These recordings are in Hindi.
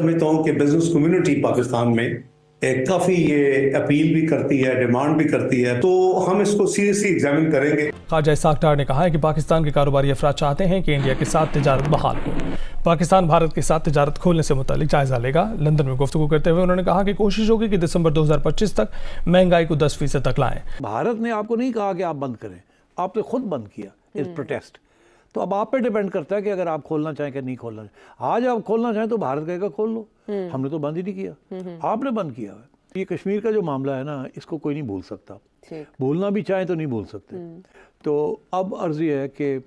समझता हूँ कि बिजनेस कम्युनिटी पाकिस्तान में एक काफ़ी ये अपील भी करती है डिमांड भी करती है तो हम इसको सीरियसली एग्जामिन करेंगे खाजा साख्तार ने कहा है कि पाकिस्तान के कारोबारी अफरा चाहते हैं कि इंडिया के साथ तजारत बहाल हो पाकिस्तान भारत के साथ तजारत खोलने से मुतल जायजा लेगा लंदन में गुफ्तु करते हुए उन्होंने कहा कि कोशिश होगी कि दिसंबर 2025 तक महंगाई को दस फीसद तक लाएं भारत ने आपको नहीं कहा कि आप बंद करें आपने खुद बंद किया इस प्रोटेस्ट हम्म। तो अब आप पे डिपेंड करता है कि अगर आप खोलना चाहें कि नहीं खोलना चाहें आज आप खोलना चाहें तो भारत कहेगा खोल लो हम्म। हमने तो बंद ही नहीं किया हम्म, हम्म। आपने बंद किया है ये कश्मीर का जो मामला है ना इसको कोई नहीं भूल सकता भूलना भी चाहें तो नहीं भूल सकते तो अब अर्ज़ यह है कि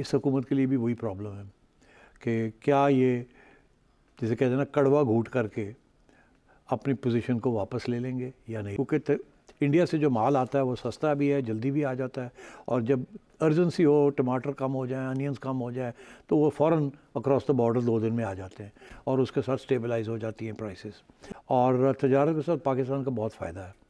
इस हकूमत के लिए भी वही प्रॉब्लम है कि क्या ये जैसे कहते हैं ना कड़वा घूट करके अपनी पोजीशन को वापस ले लेंगे या नहीं क्योंकि इंडिया से जो माल आता है वो सस्ता भी है जल्दी भी आ जाता है और जब अर्जेंसी हो टमाटर कम हो जाए अनियंस कम हो जाए तो वो फ़ौर अक्रॉस द बॉर्डर दो दिन में आ जाते हैं और उसके साथ स्टेबलाइज हो जाती हैं प्राइसेस और तजारत के साथ पाकिस्तान का बहुत फ़ायदा है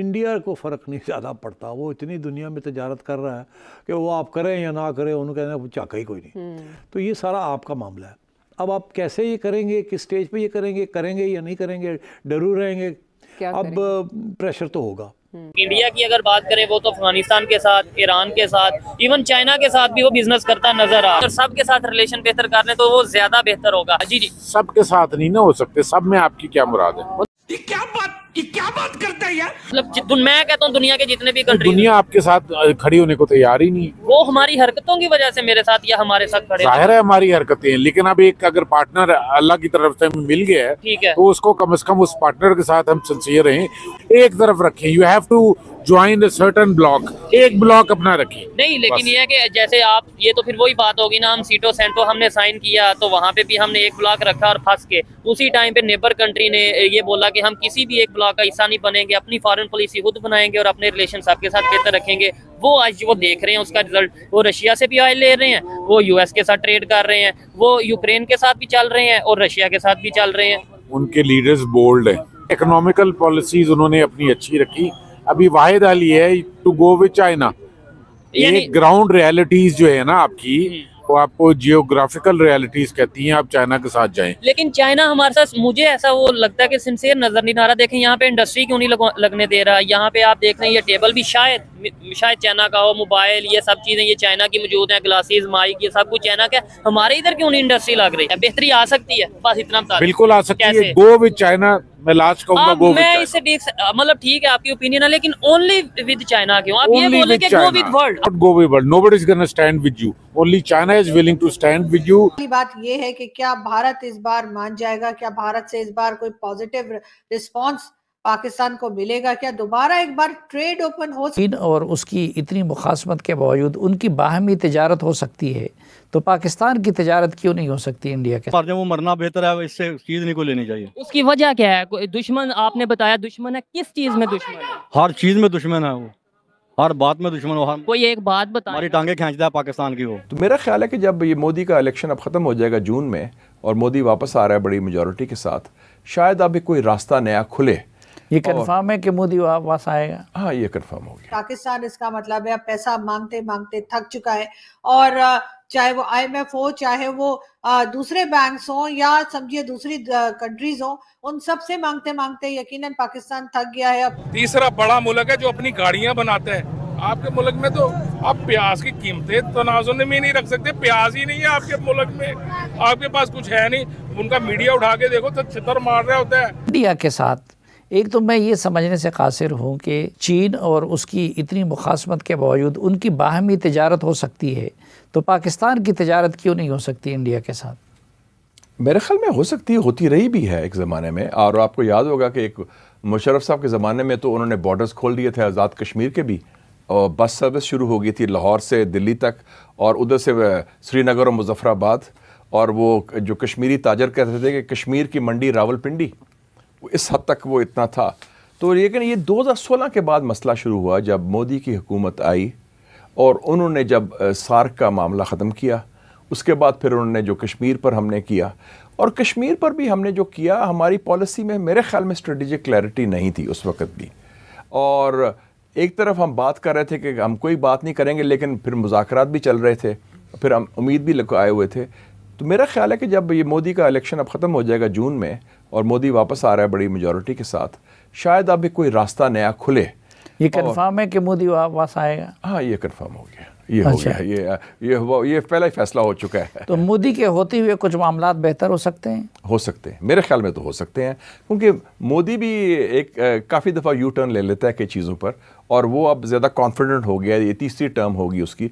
इंडिया को फ़र्क नहीं ज़्यादा पड़ता वो इतनी दुनिया में तजारत कर रहा है कि वो आप करें या ना करें उन्होंने कहना चाका ही कोई नहीं हम्म। तो ये सारा आपका मामला है अब आप कैसे ये करेंगे किस स्टेज पे ये करेंगे करेंगे या नहीं करेंगे डरू रहेंगे अब प्रेशर तो होगा इंडिया की अगर बात करें वो तो अफगानिस्तान के साथ ईरान के साथ इवन चाइना के साथ भी वो बिजनेस करता नजर आ और सबके साथ रिलेशन बेहतर कर रहे तो वो ज्यादा बेहतर होगा हाँ जी जी सबके साथ नहीं ना हो सकते सब में आपकी क्या मुराद है क्या बात क्या मतलब मैं कहता हूँ दुनिया के जितने भी कंट्री तो दुनिया आपके साथ खड़ी होने को तैयार ही नहीं वो हमारी हरकतों की वजह से मेरे साथ या हमारे साथ खड़े जाहिर है हमारी हरकतें लेकिन अब एक अगर पार्टनर अल्लाह की तरफ से मिल गया है तो उसको कम अज कम उस पार्टनर के साथ हम सिंसियर रहे एक तरफ रखे you have to join certain block एक ब्लॉक अपना रखे नहीं लेकिन ये है कि जैसे आप ये तो फिर वही बात होगी ना हम सीटो सेंटो हमने साइन किया तो वहाँ पे भी हमने एक ब्लॉक रखा और फंस के उसी टाइम पे नेबर कंट्री ने ये बोला कि हम किसी भी एक ब्लॉक का हिस्सा नहीं बनेंगे अपनी फॉरन पॉलिसी खुद बनाएंगे और अपने रिलेशन आपके साथ बेहतर रखेंगे वो आज वो देख रहे हैं उसका रिजल्ट वो रशिया से भी ऑयल ले रहे हैं वो यूएस के साथ ट्रेड कर रहे हैं वो यूक्रेन के साथ भी चल रहे हैं और रशिया के साथ भी चल रहे हैं उनके लीडर्स बोल्ड हैं इकोनॉमिकल पॉलिसीज उन्होंने अपनी अच्छी रखी अभी वाहिद अली है टू गो विद चाइना ये ग्राउंड रियलिटीज जो है ना आपकी हम्म। वो आपको जियोग्राफिकल रियलिटीज कहती हैं आप चाइना के साथ जाएं लेकिन चाइना हमारे साथ मुझे ऐसा वो लगता है कि सिंसियर नजर नहीं आ रहा देखें यहाँ पे इंडस्ट्री क्यों नहीं लगने दे रहा यहाँ पे आप देख रहे हैं ये टेबल भी शायद शायद चाइना का हो मोबाइल ये सब चीजें ये चाइना की मौजूद है ग्लासेज माइक ये सब कुछ चाइना का हमारे इधर क्यों नहीं इंडस्ट्री लग रही है बेहतरी आ सकती है बस इतना बिल्कुल आ सकती है गो विद चाइना मैं लास्ट कहूंगा गो मैं इसे मतलब ठीक है आपकी ओपिनियन है लेकिन ओनली विद चाइना क्यों आप only ये बोले कि go with world not go with world nobody is gonna stand with you only China is willing to stand with you पहली बात ये है कि क्या भारत इस बार मान जाएगा क्या भारत से इस बार कोई पॉजिटिव रिस्पांस पाकिस्तान को मिलेगा क्या दोबारा एक बार ट्रेड ओपन हो चीन और उसकी इतनी मुखासमत के बावजूद उनकी बाहमी तजारत हो सकती है तो पाकिस्तान की तजारत क्यों नहीं हो सकती इंडिया के जब वो मरना बेहतर है इससे चीज नहीं को लेनी चाहिए उसकी वजह क्या है कोई दुश्मन आपने बताया दुश्मन है किस चीज में दुश्मन है हर चीज में दुश्मन है वो हर बात में दुश्मन हर कोई एक बात बता हमारी टांगे खींचता है पाकिस्तान की वो तो मेरा ख्याल है कि जब ये मोदी का इलेक्शन अब ख़त्म हो जाएगा जून में और मोदी वापस आ रहा है बड़ी मेजोरिटी के साथ शायद अभी कोई रास्ता नया खुले ये कंफर्म है कि मोदी वापस आएगा हाँ ये कंफर्म हो गया पाकिस्तान इसका मतलब है पैसा मांगते मांगते थक चुका है और चाहे वो आईएमएफ हो चाहे वो दूसरे बैंक्स हो या समझिए दूसरी कंट्रीज हो उन सब से मांगते मांगते यकीनन पाकिस्तान थक गया है अब तीसरा बड़ा मुल्क है जो अपनी गाड़ियां बनाते हैं आपके मुल्क में तो आप प्याज की कीमतें तनाजुन में नहीं रख सकते प्याज ही नहीं है आपके मुल्क में आपके पास कुछ है नहीं उनका मीडिया उठा के देखो तो छितर मार रहा होता है इंडिया के साथ एक तो मैं ये समझने से कासिर हूँ कि चीन और उसकी इतनी मुखासमत के बावजूद उनकी बाहमी तजारत हो सकती है तो पाकिस्तान की तजारत क्यों नहीं हो सकती इंडिया के साथ मेरे ख्याल में हो सकती है होती रही भी है एक ज़माने में और आपको याद होगा कि एक मुशरफ साहब के ज़माने में तो उन्होंने बॉर्डर्स खोल दिए थे आज़ाद कश्मीर के भी और बस सर्विस शुरू हो गई थी लाहौर से दिल्ली तक और उधर से श्रीनगर और मुजफ़राबाद और वो जो कश्मीरी ताजर कहते थे कि कश्मीर की मंडी रावलपिंडी इस हद तक वो इतना था तो लेकिन ये 2016 के बाद मसला शुरू हुआ जब मोदी की हुकूमत आई और उन्होंने जब सार्क का मामला ख़त्म किया उसके बाद फिर उन्होंने जो कश्मीर पर हमने किया और कश्मीर पर भी हमने जो किया हमारी पॉलिसी में मेरे ख्याल में स्ट्रेटजिक क्लैरिटी नहीं थी उस वक्त भी और एक तरफ हम बात कर रहे थे कि हम कोई बात नहीं करेंगे लेकिन फिर मुजाकर भी चल रहे थे फिर हम उम्मीद भी लगाए हुए थे तो मेरा ख्याल है कि जब ये मोदी का इलेक्शन अब ख़त्म हो जाएगा जून में और मोदी वापस आ रहा है बड़ी मेजोरिटी के साथ शायद अभी कोई रास्ता नया खुले ये कन्फर्म है कि मोदी वापस आएगा हाँ ये कन्फर्म हो गया ये अच्छा। हो गया ये ये वो ये पहला ही फैसला हो चुका है तो मोदी के होते हुए कुछ मामला बेहतर हो सकते हैं हो सकते हैं मेरे ख्याल में तो हो सकते हैं क्योंकि मोदी भी एक काफ़ी दफ़ा यू टर्न ले लेता है कई चीज़ों पर और वो अब ज़्यादा कॉन्फिडेंट हो गया ये तीसरी टर्म होगी उसकी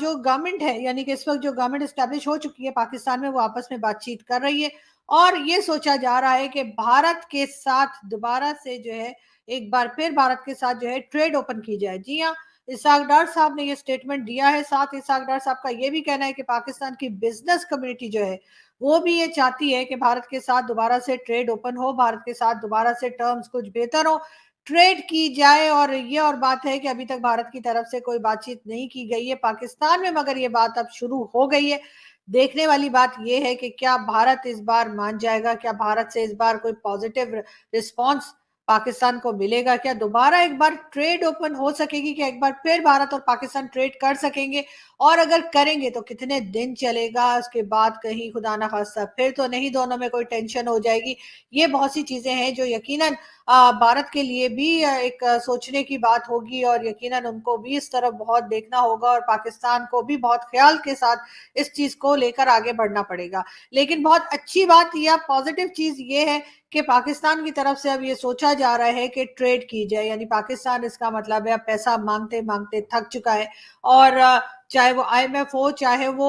जो गवर्नमेंट है यानी कि इस वक्त जो गवर्नमेंट इस्टेब्लिश हो चुकी है पाकिस्तान में वो आपस में बातचीत कर रही है और ये सोचा जा रहा है कि भारत के साथ दोबारा से जो है एक बार फिर भारत के साथ जो है ट्रेड ओपन की जाए जी हाँ इसाक डार साहब ने ये स्टेटमेंट दिया है साथ इसाक डार साहब का ये भी कहना है कि पाकिस्तान की बिजनेस कम्युनिटी जो है वो भी ये चाहती है कि भारत के साथ दोबारा से ट्रेड ओपन हो भारत के साथ दोबारा से टर्म्स कुछ बेहतर हो ट्रेड की जाए और ये और बात है कि अभी तक भारत की तरफ से कोई बातचीत नहीं की गई है पाकिस्तान में मगर ये बात अब शुरू हो गई है देखने वाली बात यह है कि क्या भारत इस बार मान जाएगा क्या भारत से इस बार कोई पॉजिटिव रिस्पांस पाकिस्तान को मिलेगा क्या दोबारा एक बार ट्रेड ओपन हो सकेगी क्या एक बार फिर भारत और पाकिस्तान ट्रेड कर सकेंगे और अगर करेंगे तो कितने दिन चलेगा उसके बाद कहीं खुदा ना खास्ता फिर तो नहीं दोनों में कोई टेंशन हो जाएगी ये बहुत सी चीजें हैं जो यकीनन भारत के लिए भी एक सोचने की बात होगी और यकीनन उनको भी इस तरफ बहुत देखना होगा और पाकिस्तान को भी बहुत ख्याल के साथ इस चीज को लेकर आगे बढ़ना पड़ेगा लेकिन बहुत अच्छी बात या पॉजिटिव चीज ये है कि पाकिस्तान की तरफ से अब ये सोचा जा रहा है कि ट्रेड की जाए यानी पाकिस्तान इसका मतलब है अब पैसा मांगते मांगते थक चुका है और चाहे वो एफ हो चाहे वो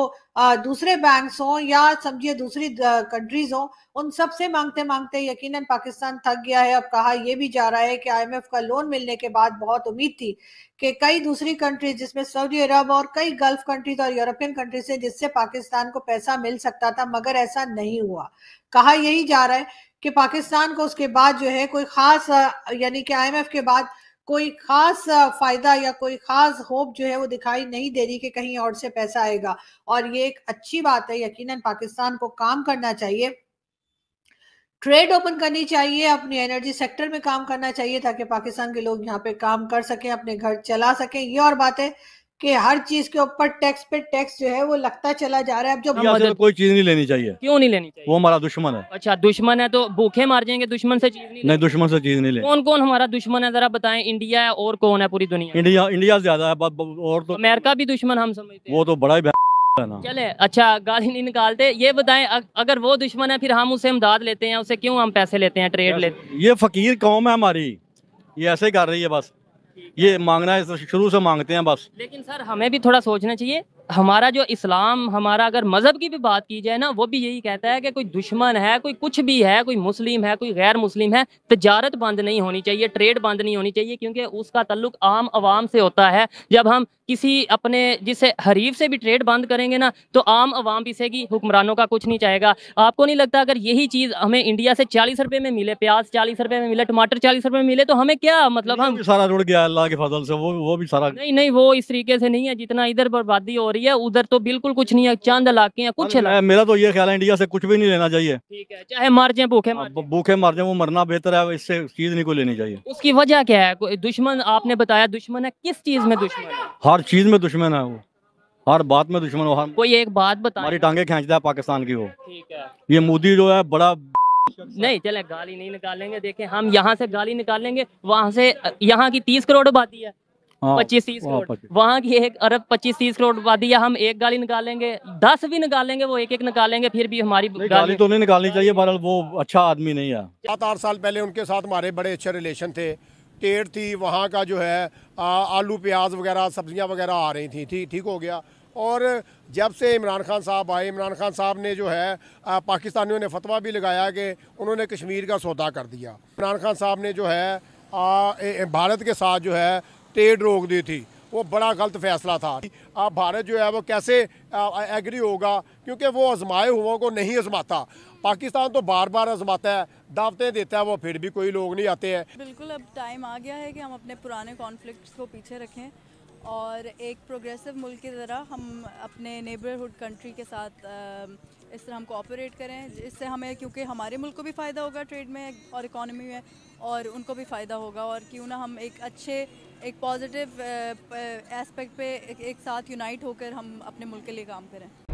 दूसरे बैंक हो या समझिए दूसरी कंट्रीज हो उन सब से मांगते मांगते यकीनन पाकिस्तान थक गया है अब कहा यह भी जा रहा है कि एफ का लोन मिलने के बाद बहुत उम्मीद थी कि कई दूसरी कंट्रीज जिसमें सऊदी अरब और कई गल्फ कंट्रीज और यूरोपियन कंट्रीज है जिससे पाकिस्तान को पैसा मिल सकता था मगर ऐसा नहीं हुआ कहा यही जा रहा है कि पाकिस्तान को उसके बाद जो है कोई खास यानी कि आईएमएफ के बाद कोई खास फायदा या कोई खास होप जो है वो दिखाई नहीं दे रही कि कहीं और से पैसा आएगा और ये एक अच्छी बात है यकीनन पाकिस्तान को काम करना चाहिए ट्रेड ओपन करनी चाहिए अपनी एनर्जी सेक्टर में काम करना चाहिए ताकि पाकिस्तान के लोग यहाँ पे काम कर सकें अपने घर चला सकें ये और बात है कि हर चीज के ऊपर टैक्स पे टैक्स जो है वो लगता चला जा रहा है अब जब मदद तो कोई चीज नहीं लेनी चाहिए क्यों नहीं लेनी चाहिए वो हमारा दुश्मन है अच्छा दुश्मन है तो भूखे मार जाएंगे दुश्मन से चीज नहीं, नहीं दुश्मन से चीज नहीं ले कौन कौन हमारा दुश्मन है जरा बताएं इंडिया है और कौन है पूरी दुनिया इंडिया इंडिया ज्यादा है और तो अमेरिका भी दुश्मन हम समझते वो तो बड़ा ही चले अच्छा गाली नहीं निकालते ये बताएं अगर वो दुश्मन है फिर हम उसे इमदाद लेते हैं उसे क्यों हम पैसे लेते हैं ट्रेड लेते हैं ये फकीर कौम है हमारी ये ऐसे ही कर रही है बस ये मांगना है शुरू से मांगते हैं बस लेकिन सर हमें भी थोड़ा सोचना चाहिए हमारा जो इस्लाम हमारा अगर मज़हब की भी बात की जाए ना वो भी यही कहता है कि कोई दुश्मन है कोई कुछ भी है कोई मुस्लिम है कोई गैर मुस्लिम है तजारत बंद नहीं होनी चाहिए ट्रेड बंद नहीं होनी चाहिए क्योंकि उसका तल्लुक आम आवाम से होता है जब हम किसी अपने जिसे हरीफ से भी ट्रेड बंद करेंगे ना तो आम आवाम पीसेगी हुक्मरानों का कुछ नहीं चाहेगा आपको नहीं लगता अगर यही चीज़ हमें इंडिया से चालीस रुपये में मिले प्याज चालीस रुपये में मिले टमाटर चालीस रुपये में मिले तो हमें क्या मतलब हम सारा जुड़ गया अल्लाह के फजल से वो वो भी सारा नहीं नहीं वो इस तरीके से नहीं है जितना इधर बर्बादी हो रही रही है उधर तो बिल्कुल कुछ नहीं है चांद इलाके हैं कुछ है मेरा तो ये ख्याल है इंडिया से कुछ भी नहीं लेना चाहिए ठीक है चाहे मार जाए भूखे भूखे मार जाए वो मरना बेहतर है इससे चीज नहीं को लेनी चाहिए उसकी वजह क्या है दुश्मन आपने बताया दुश्मन है किस चीज में दुश्मन है हर चीज में दुश्मन है वो हर बात में दुश्मन हो कोई एक बात बता हमारी टांगे खींचता है पाकिस्तान की वो ठीक है ये मोदी जो है बड़ा नहीं चले गाली नहीं निकालेंगे देखें हम यहाँ से गाली निकालेंगे वहाँ से यहाँ की तीस करोड़ आबादी है हाँ, पच्चीस तीस करोड़ वहाँ की एक अरब पच्चीस तीस करोड़ वादी हम एक गाली निकालेंगे दस भी निकालेंगे वो एक एक निकालेंगे फिर भी हमारी गाली तो नहीं निकालनी चाहिए बहरहाल वो अच्छा आदमी नहीं है सात आठ साल पहले उनके साथ हमारे बड़े अच्छे रिलेशन थे टेट थी वहाँ का जो है आ, आलू प्याज वगैरह सब्जियाँ वगैरह आ रही थी ठीक थी, हो गया और जब से इमरान खान साहब आए इमरान खान साहब ने जो है पाकिस्तानियों ने फतवा भी लगाया कि उन्होंने कश्मीर का सौदा कर दिया इमरान खान साहब ने जो है आ, भारत के साथ जो है ट्रेड रोक दी थी वो बड़ा गलत फैसला था अब भारत जो है वो कैसे एग्री होगा क्योंकि वो आजमाए हुओं को नहीं आजमाता पाकिस्तान तो बार बार आजमाता है दावतें देता है वो फिर भी कोई लोग नहीं आते हैं बिल्कुल अब टाइम आ गया है कि हम अपने पुराने कॉन्फ्लिक्ट को पीछे रखें और एक प्रोग्रेसिव मुल्क की तरह हम अपने नेबरहुड कंट्री के साथ इस तरह हम कोऑपरेट करें इससे हमें क्योंकि हमारे मुल्क को भी फ़ायदा होगा ट्रेड में और इकोनॉमी में और उनको भी फ़ायदा होगा और क्यों ना हम एक अच्छे एक पॉजिटिव एस्पेक्ट uh, uh, पे एक साथ यूनाइट होकर हम अपने मुल्क के लिए काम करें